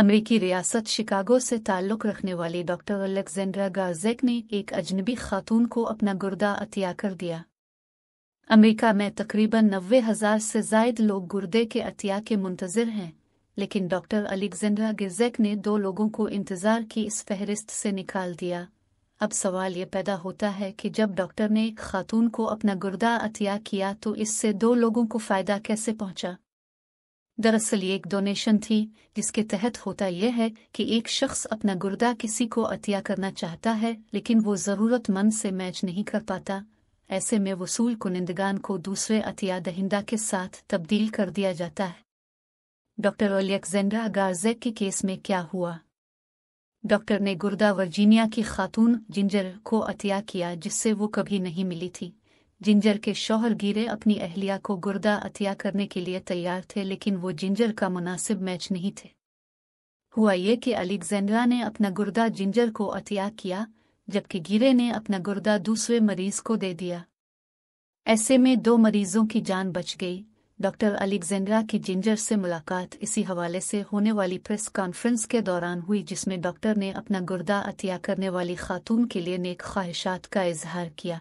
अमेरिकी रियासत शिकागो से ताल्लुक़ रखने वाली डॉक्टर अलेक्जेंड्रा गार्जेक ने एक अजनबी खातून को अपना गुर्दा अतिया कर दिया अमेरिका में तकरीबन नब्बे हज़ार से जायद लोग गुर्दे के अतिया के मुंतजर हैं लेकिन डॉक्टर अलेक्जेंड्रा गिरजेक ने दो लोगों को इंतजार की इस फहरिस्त से निकाल दिया अब सवाल ये पैदा होता है कि जब डॉक्टर ने एक खातून को अपना गुर्दा अतिया किया तो इससे दो लोगों को फ़ायदा कैसे पहुंचा दरअसल ये एक डोनेशन थी जिसके तहत होता यह है कि एक शख्स अपना गुर्दा किसी को अतिया करना चाहता है लेकिन वो ज़रूरतमंद से मैच नहीं कर पाता ऐसे में वसूल कुनिंदगान को दूसरे अतिया दहिंदा के साथ तब्दील कर दिया जाता है डॉक्टर अलेक्जेंड्रा गार्जेक के केस में क्या हुआ डॉक्टर ने गुर्दा वर्जीनिया की खातून जिंजर को अतिया किया जिससे वो कभी नहीं मिली थी जिंजर के शौहर गिरे अपनी अहलिया को गुर्दा अतिया करने के लिए तैयार थे लेकिन वो जिंजर का मुनासिब मैच नहीं थे हुआ ये कि अलेक्जेंड्रा ने अपना गुर्दा जिंजर को अतिया किया जबकि गिरे ने अपना गुर्दा दूसरे मरीज को दे दिया ऐसे में दो मरीजों की जान बच गई डॉक्टर अलेक्जेंड्रा की जिंजर से मुलाकात इसी हवाले से होने वाली प्रेस कॉन्फ्रेंस के दौरान हुई जिसमें डॉक्टर ने अपना गुर्दा अतिया करने वाली खातून के लिए नेक ख्वाहिशात का इजहार किया